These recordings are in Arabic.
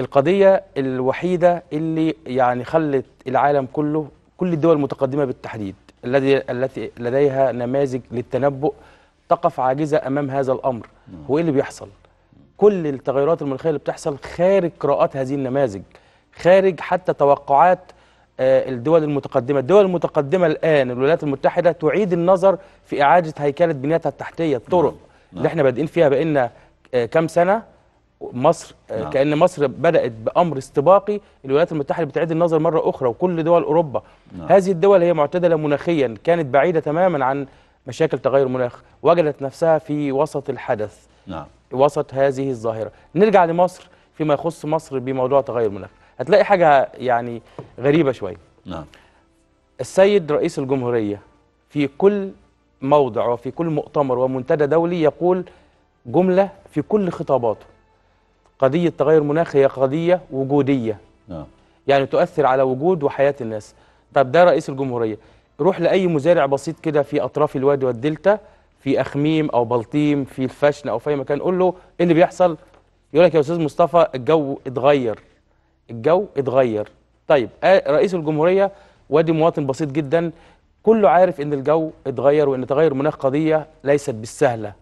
القضية الوحيدة اللي يعني خلت العالم كله كل الدول المتقدمة بالتحديد الذي التي لديها نماذج للتنبؤ تقف عاجزة أمام هذا الأمر نعم. هو إيه اللي بيحصل كل التغيرات المناخية اللي بتحصل خارج قراءات هذه النماذج خارج حتى توقعات آه، الدول المتقدمة الدول المتقدمة الآن الولايات المتحدة تعيد النظر في إعادة هيكلة بنيتها التحتية الطرق نعم. اللي احنا بادئين فيها بقينا آه، كام سنة مصر آه، نعم. كأن مصر بدأت بأمر استباقي الولايات المتحدة بتعيد النظر مرة أخرى وكل دول أوروبا نعم. هذه الدول هي معتدلة مناخيا كانت بعيدة تماما عن مشاكل تغير المناخ وجدت نفسها في وسط الحدث نعم. وسط هذه الظاهرة نرجع لمصر فيما يخص مصر بموضوع تغير المناخ هتلاقي حاجة يعني غريبة شوية نعم. السيد رئيس الجمهورية في كل موضع وفي كل مؤتمر ومنتدى دولي يقول جملة في كل خطاباته قضية تغير مناخ هي قضية وجودية آه. يعني تؤثر على وجود وحياة الناس طب ده رئيس الجمهورية روح لأي مزارع بسيط كده في أطراف الوادي والدلتا في أخميم أو بلطيم في الفشن أو في أي مكان قول له إيه اللي بيحصل يقول لك يا أستاذ مصطفى الجو اتغير الجو اتغير طيب رئيس الجمهورية وادي مواطن بسيط جدا كله عارف ان الجو اتغير وان تغير مناخ قضيه ليست بالسهله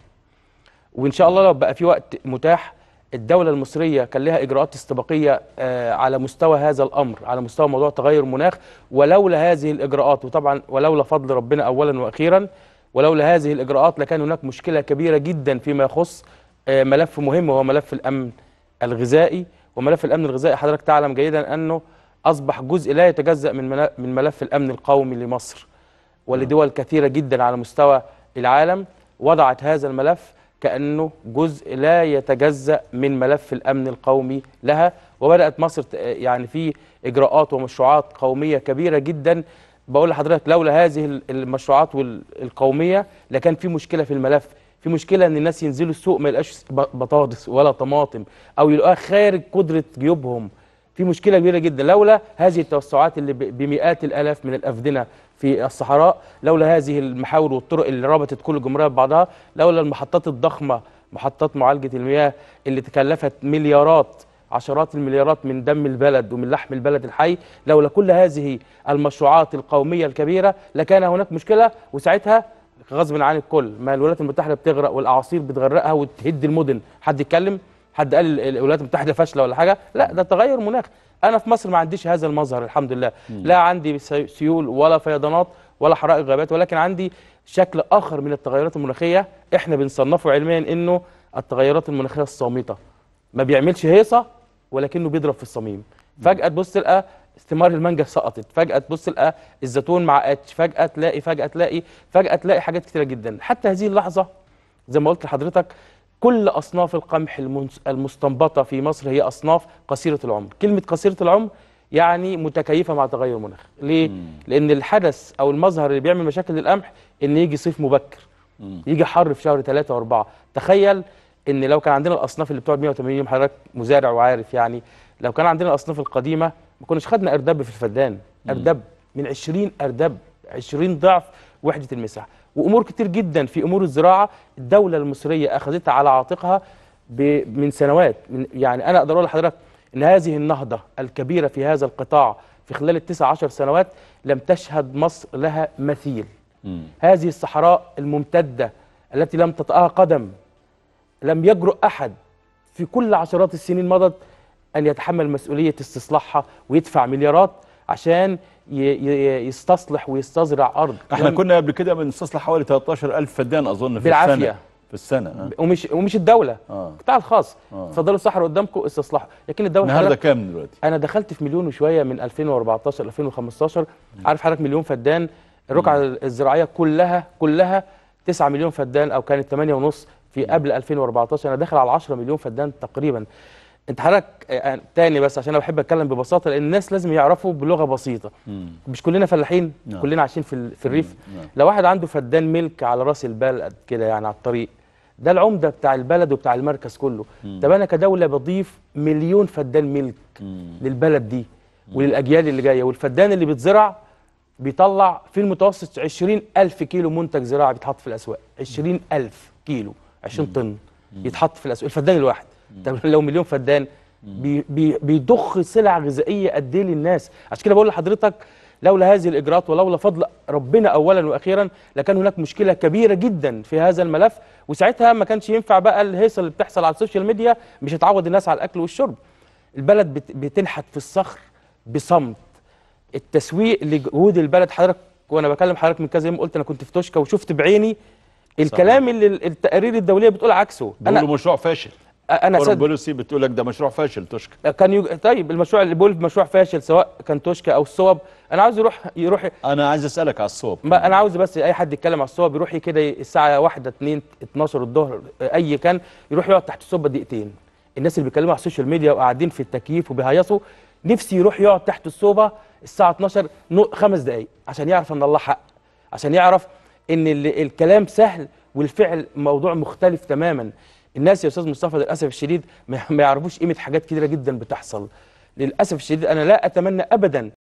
وان شاء الله لو بقى في وقت متاح الدولة المصرية كان لها إجراءات استباقية آه، على مستوى هذا الأمر على مستوى موضوع تغير المناخ ولولا هذه الإجراءات وطبعا ولولا فضل ربنا أولا وأخيرا ولولا هذه الإجراءات لكان هناك مشكلة كبيرة جدا فيما يخص آه، ملف مهم وهو ملف الأمن الغذائي وملف الأمن الغذائي حضرتك تعلم جيدا أنه أصبح جزء لا يتجزأ من من ملف الأمن القومي لمصر ولدول كثيرة جدا على مستوى العالم وضعت هذا الملف كأنه جزء لا يتجزأ من ملف الأمن القومي لها وبدأت مصر يعني في إجراءات ومشروعات قومية كبيرة جدا بقول لحضرتك لولا هذه المشروعات القومية لكان في مشكلة في الملف في مشكلة أن الناس ينزلوا السوق ما يلقاش بطاطس ولا طماطم أو يلقاها خارج قدرة جيوبهم في مشكله كبيره جدا لولا هذه التوسعات اللي بمئات الالاف من الافدنه في الصحراء لولا هذه المحاور والطرق اللي ربطت كل الجمهوريه ببعضها لولا المحطات الضخمه محطات معالجه المياه اللي تكلفت مليارات عشرات المليارات من دم البلد ومن لحم البلد الحي لولا كل هذه المشروعات القوميه الكبيره لكان هناك مشكله وساعتها غصب عن الكل ما الولايات المتحده بتغرق والاعاصير بتغرقها وتهد المدن حد يتكلم حد قال الولايات المتحده فاشله ولا حاجه لا ده تغير مناخ انا في مصر ما عنديش هذا المظهر الحمد لله لا عندي سيول ولا فيضانات ولا حرائق غابات ولكن عندي شكل اخر من التغيرات المناخيه احنا بنصنفه علميا انه التغيرات المناخيه الصامته ما بيعملش هيصه ولكنه بيضرب في الصميم فجاه تبص تلقى ثمار المانجا سقطت فجاه تبص تلقى الزيتون ما فجاه تلاقي فجاه تلاقي فجاه تلاقي حاجات كتيره جدا حتى هذه اللحظه زي ما قلت لحضرتك كل أصناف القمح المستنبطة في مصر هي أصناف قصيرة العمر كلمة قصيرة العمر يعني متكيفة مع تغير المناخ ليه؟ مم. لأن الحدث أو المظهر اللي بيعمل مشاكل للقمح إن يجي صيف مبكر مم. يجي حر في شهر 3 و4 تخيل إن لو كان عندنا الأصناف اللي بتقعد 180 يوم حضرتك مزارع وعارف يعني لو كان عندنا الأصناف القديمة ما كناش خدنا أردب في الفدان أردب من 20 أردب 20 ضعف وحده المساحه وامور كتير جدا في امور الزراعه الدوله المصريه اخذتها على عاتقها من سنوات من يعني انا اقدر اقول لحضرتك ان هذه النهضه الكبيره في هذا القطاع في خلال التسع عشر سنوات لم تشهد مصر لها مثيل م. هذه الصحراء الممتده التي لم تطأها قدم لم يجرؤ احد في كل عشرات السنين مضت ان يتحمل مسؤوليه استصلاحها ويدفع مليارات عشان يستصلح ويستزرع ارض احنا كنا قبل كده بنستصلح حوالي 13000 فدان اظن في بالعافية. السنه في السنه أه. ومش ومش الدوله آه. الخاص اتفضلوا آه. الصحراء قدامكم استصلحوا لكن الدوله النهارده كام دلوقتي انا دخلت في مليون وشويه من 2014 2015 م. عارف حضرتك مليون فدان الرقعه الزراعيه كلها كلها 9 مليون فدان او كانت 8 ونص في قبل 2014 انا داخل على 10 مليون فدان تقريبا انت حضرتك آه، آه، تاني بس عشان انا بحب اتكلم ببساطه لان الناس لازم يعرفوا بلغه بسيطه مم. مش كلنا فلاحين نعم. كلنا عايشين في, في الريف نعم،, نعم. لو واحد عنده فدان ملك على راس البلد كده يعني على الطريق ده العمده بتاع البلد وبتاع المركز كله مم. طب انا كدوله بضيف مليون فدان ملك مم. للبلد دي وللاجيال اللي جايه والفدان اللي بيتزرع بيطلع في المتوسط 20000 كيلو منتج زراعي بيتحط في الاسواق 20000 كيلو 20 طن يتحط في الاسواق الفدان الواحد طب لو مليون فدان بي بي بيضخ سلع غذائيه قد ايه للناس عشان كده بقول لحضرتك لولا هذه الاجراءات ولولا فضل ربنا اولا واخيرا لكان هناك مشكله كبيره جدا في هذا الملف وساعتها ما كانش ينفع بقى الهيصه اللي بتحصل على السوشيال ميديا مش هتعود الناس على الاكل والشرب البلد بتنحت في الصخر بصمت التسويق لجهود البلد حضرتك وانا بكلم حضرتك من كذا يوم قلت انا كنت في توشكا وشفت بعيني الكلام صحيح. اللي التقارير الدوليه بتقول عكسه بيقولوا مشروع فاشل انا سد بوليسي بتقول لك ده مشروع فاشل توشكا آه، كان يج... طيب المشروع اللي بقول مشروع فاشل سواء كان توشكا او الصوب انا عاوز يروح يروح انا عايز اسالك على الصوب ما انا عاوز بس اي حد يتكلم على الصوب يروح كده الساعه 1 2 12 الظهر آه، اي كان يروح يقعد تحت الصوب دقيقتين الناس اللي بيتكلموا على السوشيال ميديا وقاعدين في التكييف وبيهيصوا نفسي يروح يقعد تحت الصوبه الساعه 12 خمس دقائق عشان يعرف ان الله حق عشان يعرف ان الكلام سهل والفعل موضوع مختلف تماما الناس يا استاذ مصطفى للاسف الشديد ما يعرفوش قيمه حاجات كتيره جدا بتحصل للاسف الشديد انا لا اتمنى ابدا